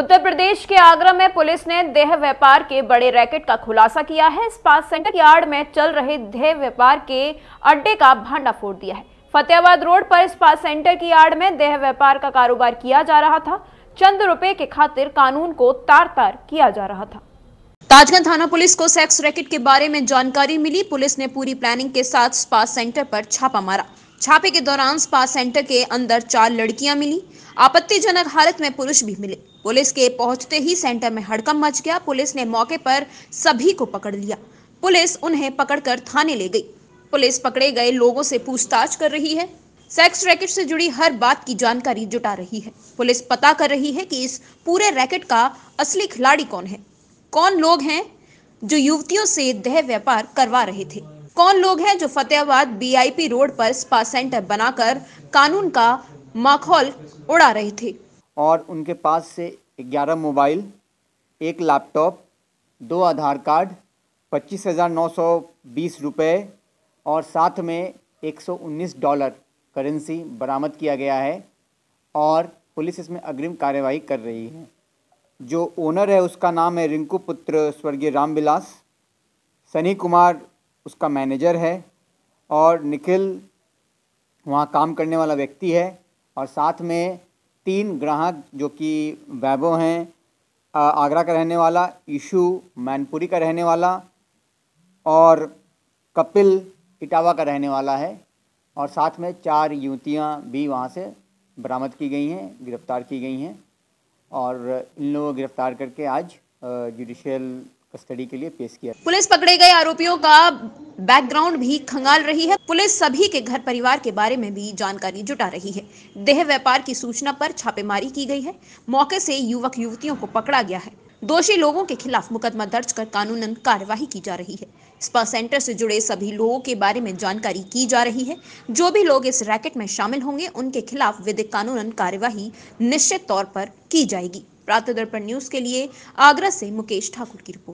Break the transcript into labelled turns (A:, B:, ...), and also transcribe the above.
A: उत्तर प्रदेश के आगरा में पुलिस ने देह व्यापार के बड़े रैकेट का खुलासा किया है स्पा सेंटर यार्ड में चल रहे देह व्यापार के अड्डे का फोड़ दिया है फतेहाबाद रोड पर स्पा सेंटर की यार्ड में देह व्यापार का कारोबार किया जा रहा था चंद रुपए के खातिर कानून को तार तार किया जा रहा था ताजगंज थाना पुलिस को सेक्स रैकेट के बारे में जानकारी मिली पुलिस ने पूरी प्लानिंग के साथ स्पा सेंटर पर छापा मारा छापे के दौरान स्पा सेंटर के अंदर चार लड़कियां मिली आपत्तिजनक हालत में पुरुष भी मिले पुलिस के पहुंचते ही सेंटर में हड़कम मच गया पुलिस ने मौके पर सभी को पकड़ लिया पुलिस उन्हें पकड़कर थाने ले गई पुलिस पकड़े गए लोगों से पूछताछ कर रही है सेक्स रैकेट से जुड़ी हर बात की जानकारी जुटा रही है पुलिस पता कर रही है कि इस पूरे रैकेट का असली खिलाड़ी कौन है कौन लोग हैं जो युवतियों से देह व्यापार करवा रहे थे कौन लोग हैं जो फतेहाबाद बीआईपी रोड पर स्पा सेंटर बनाकर कानून का माखौल उड़ा रहे थे
B: और उनके पास से ग्यारह मोबाइल एक लैपटॉप दो आधार कार्ड पच्चीस हज़ार नौ सौ बीस रुपये और साथ में एक सौ उन्नीस डॉलर करेंसी बरामद किया गया है और पुलिस इसमें अग्रिम कार्रवाई कर रही है जो ओनर है उसका नाम है रिंकू पुत्र स्वर्गीय रामविलास सनी कुमार उसका मैनेजर है और निखिल वहाँ काम करने वाला व्यक्ति है और साथ में तीन ग्राहक जो कि वैभव हैं आगरा का रहने वाला ईशु मैनपुरी का रहने वाला और कपिल इटावा का रहने वाला है और साथ में चार युवतियाँ भी वहाँ से बरामद की गई हैं गिरफ़्तार की गई हैं और इन लोगों को गिरफ़्तार करके आज जुडिशल कस्टडी के लिए पेश किया
A: पुलिस पकड़े गए आरोपियों का बैकग्राउंड भी खंगाल रही है पुलिस सभी के घर परिवार के बारे में भी जानकारी जुटा रही है देह व्यापार की सूचना पर छापेमारी की गई है मौके से युवक युवतियों को पकड़ा गया है दोषी लोगों के खिलाफ मुकदमा दर्ज कर कानूनन कार्यवाही की जा रही है स्पा सेंटर से जुड़े सभी लोगों के बारे में जानकारी की जा रही है जो भी लोग इस रैकेट में शामिल होंगे उनके खिलाफ विधिक कानूनन कार्यवाही निश्चित तौर पर की जाएगी प्रातः दर्पण न्यूज के लिए आगरा से मुकेश ठाकुर की रिपोर्ट